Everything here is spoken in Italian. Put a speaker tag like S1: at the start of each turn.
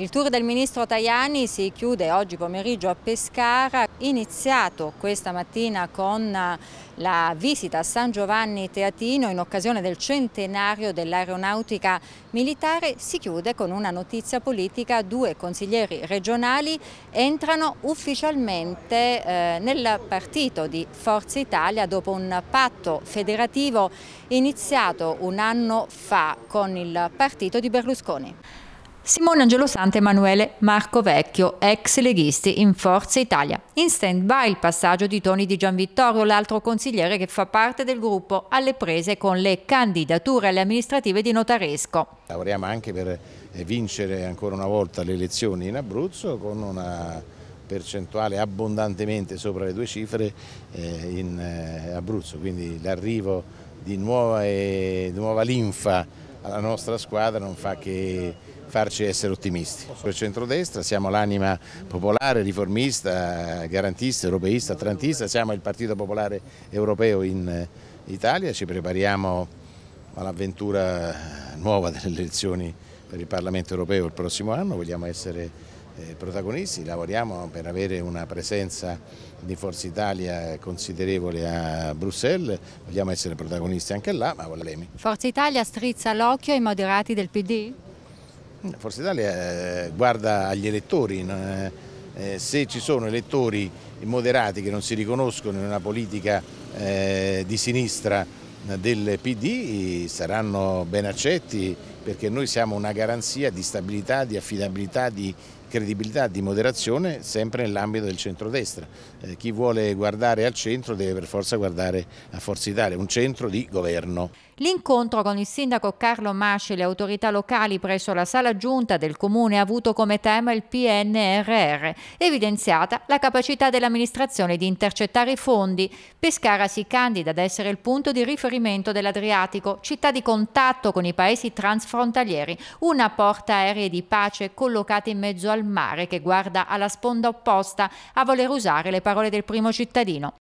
S1: Il tour del ministro Tajani si chiude oggi pomeriggio a Pescara, iniziato questa mattina con la visita a San Giovanni Teatino in occasione del centenario dell'aeronautica militare, si chiude con una notizia politica, due consiglieri regionali entrano ufficialmente eh, nel partito di Forza Italia dopo un patto federativo iniziato un anno fa con il partito di Berlusconi. Simone Angelo Sante Emanuele Marco Vecchio, ex leghisti in Forza Italia. In stand-by il passaggio di Toni Di Gianvittorio, l'altro consigliere che fa parte del gruppo alle prese con le candidature alle amministrative di Notaresco.
S2: Lavoriamo anche per eh, vincere ancora una volta le elezioni in Abruzzo con una percentuale abbondantemente sopra le due cifre eh, in eh, Abruzzo, quindi l'arrivo di nuova, e, nuova linfa alla nostra squadra non fa che farci essere ottimisti. Per centrodestra siamo l'anima popolare, riformista, garantista, europeista, atlantista, siamo il Partito Popolare Europeo in eh, Italia, ci prepariamo all'avventura nuova delle elezioni per il Parlamento Europeo il prossimo anno, vogliamo essere eh, protagonisti, lavoriamo per avere una presenza di Forza Italia considerevole a Bruxelles, vogliamo essere protagonisti anche là, ma volemi.
S1: Forza Italia strizza l'occhio ai moderati del PD?
S2: Forza Italia eh, guarda agli elettori, eh, se ci sono elettori moderati che non si riconoscono in una politica di sinistra del PD saranno ben accetti perché noi siamo una garanzia di stabilità, di affidabilità, di credibilità di moderazione sempre nell'ambito del centrodestra. Eh, chi vuole guardare al centro deve per forza guardare a Forza Italia, un centro di governo.
S1: L'incontro con il sindaco Carlo Masci e le autorità locali presso la sala giunta del comune ha avuto come tema il PNRR, evidenziata la capacità dell'amministrazione di intercettare i fondi. Pescara si candida ad essere il punto di riferimento dell'Adriatico, città di contatto con i paesi transfrontalieri, una porta aeree di pace collocata in mezzo al al mare che guarda alla sponda opposta a voler usare le parole del primo cittadino.